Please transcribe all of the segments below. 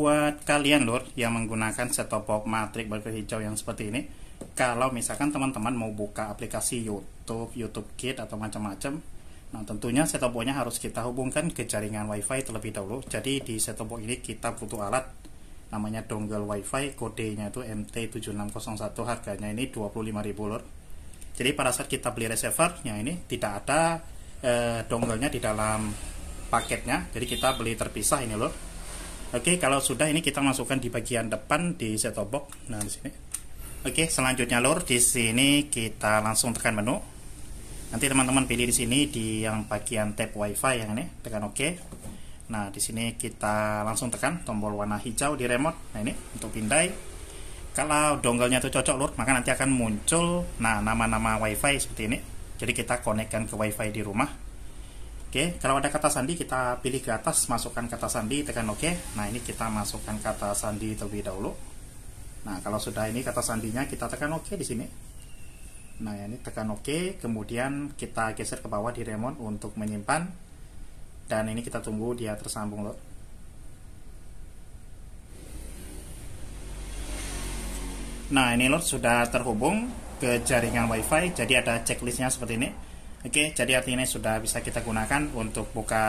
buat kalian lur yang menggunakan setopok matrik box berwarna hijau yang seperti ini kalau misalkan teman-teman mau buka aplikasi YouTube, YouTube Kit atau macam-macam nah tentunya setopoknya harus kita hubungkan ke jaringan wifi terlebih dahulu jadi di setopok ini kita butuh alat namanya dongle wifi kodenya itu MT7601 harganya ini 25.000 lur jadi pada saat kita beli receiver yang ini tidak ada eh, dongle-nya di dalam paketnya jadi kita beli terpisah ini lur Oke, kalau sudah ini kita masukkan di bagian depan di set top box. Nah, di sini. Oke, selanjutnya lur di sini kita langsung tekan menu. Nanti teman-teman pilih di sini di yang bagian tab WiFi yang ini, tekan Oke. Nah, di sini kita langsung tekan tombol warna hijau di remote. Nah, ini untuk pindai. Kalau dongle-nya itu cocok lur, maka nanti akan muncul nah nama-nama WiFi seperti ini. Jadi kita konekkan ke WiFi di rumah. Oke, kalau ada kata sandi kita pilih ke atas, masukkan kata sandi, tekan OK. Nah, ini kita masukkan kata sandi terlebih dahulu. Nah, kalau sudah ini kata sandinya kita tekan OK di sini. Nah, ini tekan OK, kemudian kita geser ke bawah di remote untuk menyimpan. Dan ini kita tunggu dia tersambung loh. Nah, ini loh sudah terhubung ke jaringan WiFi, jadi ada checklistnya seperti ini Oke, jadi artinya sudah bisa kita gunakan untuk buka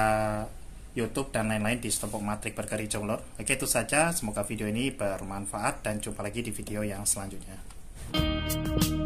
YouTube dan lain-lain di Stopbox matrik berkeri Jonglor. Oke, itu saja. Semoga video ini bermanfaat dan jumpa lagi di video yang selanjutnya.